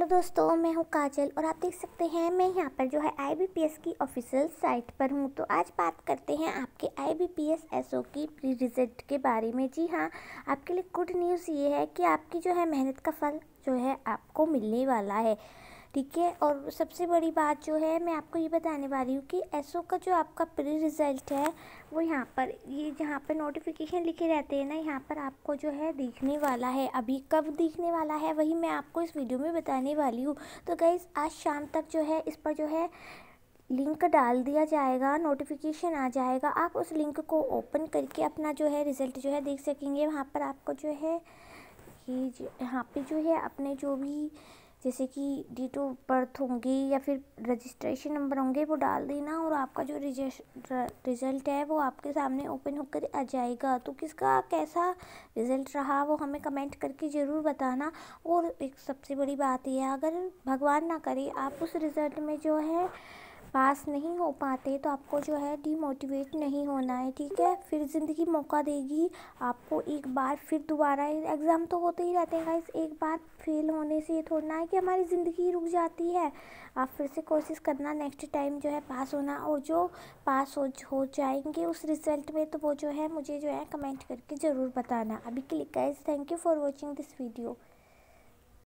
hello दोस्तों मैं हूं काजल और आप देख सकते हैं मैं यहां पर जो है आईबीपीएस की ऑफिशियल साइट पर हूं तो आज बात करते हैं आपके आईबीपीएस एसओ की प्री रिजल्ट के बारे में जी हां आपके लिए गुड न्यूज़ ये है कि आपकी जो है मेहनत का फल जो है आपको मिलने वाला है ठीक है और सबसे बड़ी बात जो है मैं आपको ये बताने वाली हूँ कि एसओ का जो आपका प्री रिज़ल्ट है वो यहाँ पर ये जहाँ पर नोटिफिकेशन लिखे रहते हैं ना यहाँ पर आपको जो है देखने वाला है अभी कब देखने वाला है वही मैं आपको इस वीडियो में बताने वाली हूँ तो गई आज शाम तक जो है इस पर जो है लिंक डाल दिया जाएगा नोटिफिकेशन आ जाएगा आप उस लिंक को ओपन करके अपना जो है रिज़ल्ट जो है देख सकेंगे वहाँ पर आपको जो है ये यहाँ पे जो है अपने जो भी जैसे कि डेट ऑफ बर्थ होंगी या फिर रजिस्ट्रेशन नंबर होंगे वो डाल देना और आपका जो रिजल्ट है वो आपके सामने ओपन होकर आ जाएगा तो किसका कैसा रिज़ल्ट रहा वो हमें कमेंट करके ज़रूर बताना और एक सबसे बड़ी बात यह है अगर भगवान ना करे आप उस रिज़ल्ट में जो है पास नहीं हो पाते तो आपको जो है डीमोटिवेट नहीं होना है ठीक है फिर ज़िंदगी मौका देगी आपको एक बार फिर दोबारा एग्ज़ाम तो होते ही रहते हैं गाइस एक बार फेल होने से ये थोड़ा ना है कि हमारी ज़िंदगी रुक जाती है आप फिर से कोशिश करना नेक्स्ट टाइम जो है पास होना और जो पास हो हो जाएंगे उस रिज़ल्ट में तो वो जो है मुझे जो है कमेंट करके ज़रूर बताना अभी क्लिक लिए guys thank you for watching this video